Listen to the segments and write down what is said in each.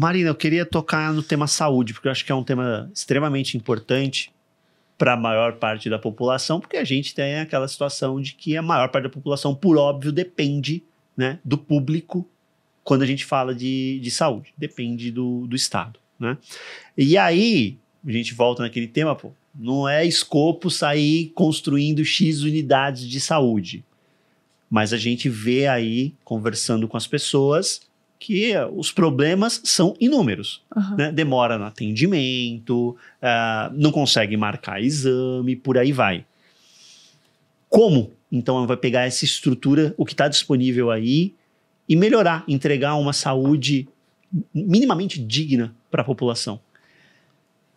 Marina, eu queria tocar no tema saúde, porque eu acho que é um tema extremamente importante para a maior parte da população, porque a gente tem aquela situação de que a maior parte da população, por óbvio, depende né, do público quando a gente fala de, de saúde, depende do, do Estado. Né? E aí, a gente volta naquele tema, pô, não é escopo sair construindo X unidades de saúde. Mas a gente vê aí, conversando com as pessoas, que eh, os problemas são inúmeros. Uhum. Né? Demora no atendimento, uh, não consegue marcar exame, por aí vai. Como, então, ela vai pegar essa estrutura, o que está disponível aí, e melhorar, entregar uma saúde minimamente digna para a população?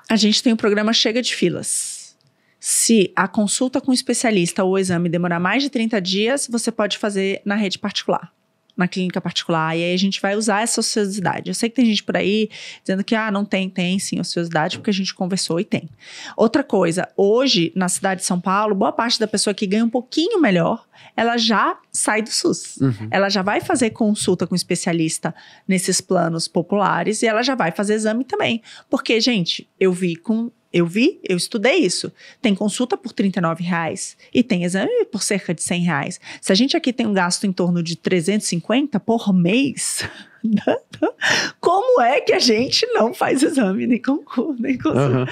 A gente tem o programa Chega de Filas. Se a consulta com o especialista ou o exame demorar mais de 30 dias, você pode fazer na rede particular na clínica particular. E aí a gente vai usar essa ociosidade. Eu sei que tem gente por aí dizendo que, ah, não tem, tem sim ociosidade, porque a gente conversou e tem. Outra coisa, hoje, na cidade de São Paulo, boa parte da pessoa que ganha um pouquinho melhor, ela já sai do SUS. Uhum. Ela já vai fazer consulta com especialista nesses planos populares e ela já vai fazer exame também. Porque, gente, eu vi com eu vi, eu estudei isso. Tem consulta por R$ reais e tem exame por cerca de R$ reais. Se a gente aqui tem um gasto em torno de 350 por mês, né? como é que a gente não faz exame nem concurso, nem consulta? Uhum.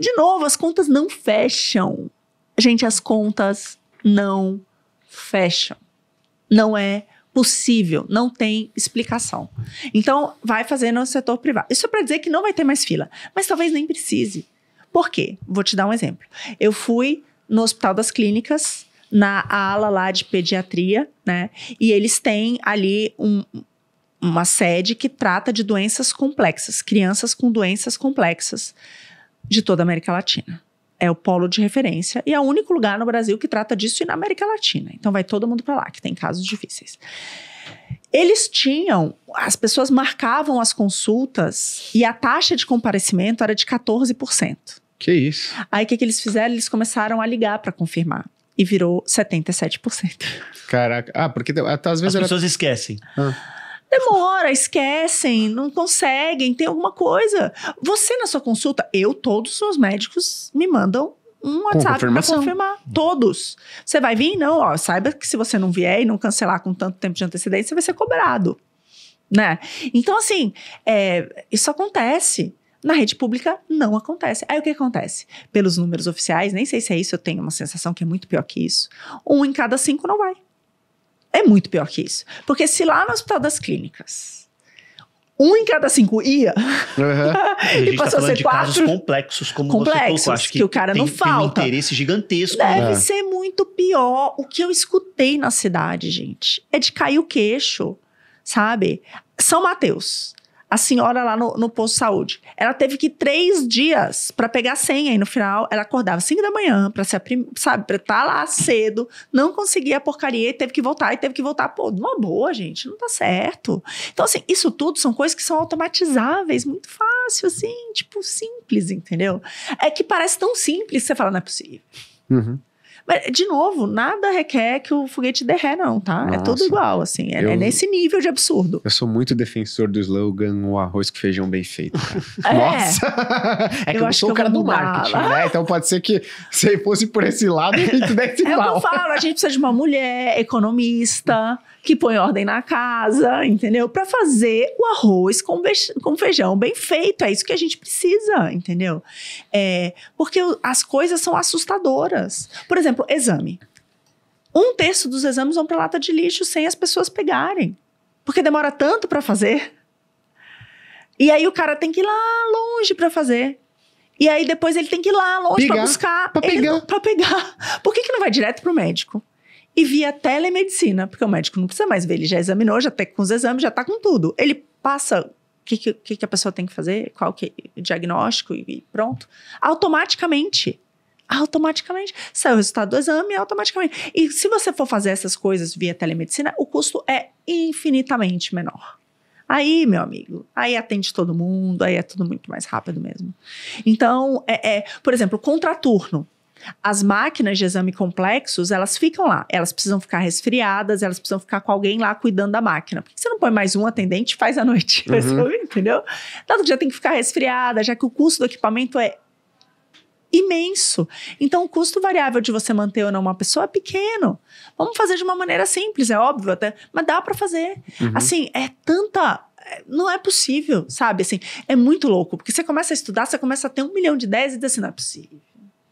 De novo, as contas não fecham. Gente, as contas não fecham. Não é possível, não tem explicação. Então, vai fazer no setor privado. Isso é para dizer que não vai ter mais fila, mas talvez nem precise. Por quê? Vou te dar um exemplo. Eu fui no Hospital das Clínicas, na ala lá de pediatria, né? E eles têm ali um, uma sede que trata de doenças complexas, crianças com doenças complexas de toda a América Latina. É o polo de referência e é o único lugar no Brasil que trata disso e na América Latina. Então vai todo mundo para lá, que tem casos difíceis. Eles tinham, as pessoas marcavam as consultas e a taxa de comparecimento era de 14%. Que isso. Aí o que, que eles fizeram? Eles começaram a ligar para confirmar. E virou 77%. Caraca. Ah, porque até às vezes. As era... pessoas esquecem. Ah. Demora, esquecem, não conseguem, tem alguma coisa. Você na sua consulta, eu, todos os meus médicos me mandam um WhatsApp para confirmar. Todos. Você vai vir? Não, ó, saiba que se você não vier e não cancelar com tanto tempo de antecedência, você vai ser cobrado. Né? Então, assim, é, isso acontece. Na rede pública não acontece. Aí o que acontece? Pelos números oficiais, nem sei se é isso, eu tenho uma sensação que é muito pior que isso. Um em cada cinco não vai. É muito pior que isso. Porque se lá no Hospital das Clínicas um em cada cinco ia. Uhum. e tá passou tá a ser quatro. casos complexos, como complexos, você colocou. Acho que, que o cara tem, não falta. Tem um interesse gigantesco. Deve né? ser muito pior. O que eu escutei na cidade, gente, é de cair o queixo, sabe? São Mateus a senhora lá no, no posto de saúde. Ela teve que ir três dias para pegar a senha. E no final, ela acordava cinco da manhã para a primeira sabe, pra estar tá lá cedo, não conseguia a porcaria e teve que voltar. E teve que voltar, pô, uma boa, gente, não tá certo. Então, assim, isso tudo são coisas que são automatizáveis, muito fácil, assim, tipo, simples, entendeu? É que parece tão simples, você fala, não é possível. Uhum. Mas, de novo, nada requer que o foguete derré, não, tá? Nossa. É tudo igual, assim. É, eu, é, nesse nível de absurdo. Eu sou muito defensor do slogan o arroz com feijão bem feito. é. Nossa! É que eu, eu sou que o cara do marketing, né? Então pode ser que se fosse por esse lado, a gente desse é mal. É o que eu falo, a gente precisa de uma mulher economista que põe ordem na casa, entendeu? Para fazer o arroz com, com feijão bem feito. É isso que a gente precisa, entendeu? É, porque as coisas são assustadoras. Por exemplo, exemplo, exame. Um terço dos exames vão para lata de lixo sem as pessoas pegarem, porque demora tanto para fazer. E aí o cara tem que ir lá longe para fazer. E aí depois ele tem que ir lá longe para buscar. Para pegar. pegar. Por que, que não vai direto para o médico? E via telemedicina, porque o médico não precisa mais ver, ele já examinou, já tá com os exames, já tá com tudo. Ele passa o que, que, que, a pessoa tem que fazer, qual que é diagnóstico e pronto. Automaticamente automaticamente. Sai o resultado do exame automaticamente. E se você for fazer essas coisas via telemedicina, o custo é infinitamente menor. Aí, meu amigo, aí atende todo mundo, aí é tudo muito mais rápido mesmo. Então, é, é por exemplo, contraturno. As máquinas de exame complexos, elas ficam lá. Elas precisam ficar resfriadas, elas precisam ficar com alguém lá cuidando da máquina. Por que você não põe mais um atendente faz à noite? Uhum. entendeu? Tanto que já tem que ficar resfriada, já que o custo do equipamento é imenso. Então, o custo variável de você manter ou não uma pessoa é pequeno. Vamos fazer de uma maneira simples, é óbvio até, mas dá para fazer. Uhum. Assim, é tanta é, não é possível, sabe? Assim, é muito louco, porque você começa a estudar, você começa a ter um milhão de ideias e diz assim, não é possível.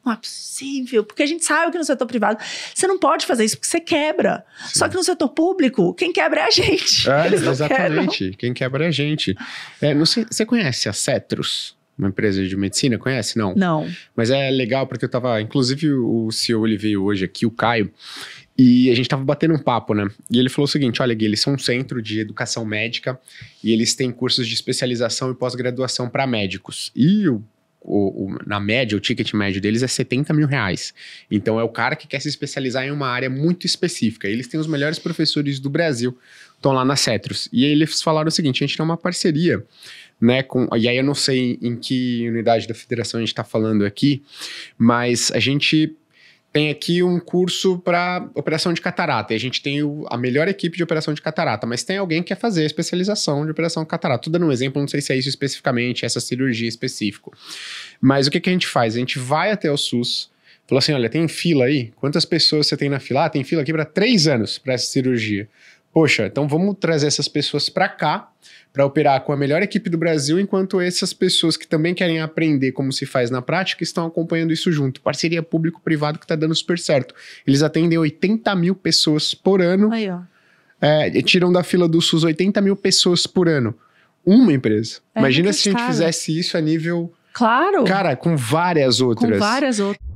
Não é possível, porque a gente sabe que no setor privado você não pode fazer isso porque você quebra. Sim. Só que no setor público, quem quebra é a gente. É, exatamente. Quem quebra é a gente. É, sei, você conhece a Cetros? uma empresa de medicina, conhece? Não. Não. Mas é legal porque eu tava, inclusive o CEO ele veio hoje aqui, o Caio, e a gente tava batendo um papo, né? E ele falou o seguinte: olha, Gui, eles são um centro de educação médica e eles têm cursos de especialização e pós-graduação para médicos. E o o, o, na média, o ticket médio deles é 70 mil reais. Então é o cara que quer se especializar em uma área muito específica. Eles têm os melhores professores do Brasil, estão lá na Cetros. E eles falaram o seguinte: a gente tem uma parceria né? Com, e aí eu não sei em que unidade da federação a gente está falando aqui, mas a gente tem aqui um curso para operação de catarata. E a gente tem o, a melhor equipe de operação de catarata, mas tem alguém que quer fazer a especialização de operação de catarata. tudo dando um exemplo, não sei se é isso especificamente, essa cirurgia específico. Mas o que, que a gente faz? A gente vai até o SUS, falou assim: olha, tem fila aí? Quantas pessoas você tem na fila? Ah, tem fila aqui para três anos para essa cirurgia poxa, então vamos trazer essas pessoas para cá para operar com a melhor equipe do Brasil, enquanto essas pessoas que também querem aprender como se faz na prática estão acompanhando isso junto. Parceria público-privado que está dando super certo. Eles atendem 80 mil pessoas por ano. Aí, ó. É, tiram da fila do SUS 80 mil pessoas por ano. Uma empresa. É Imagina se a gente fizesse isso a nível. Claro! Cara, com várias outras. Com várias outras.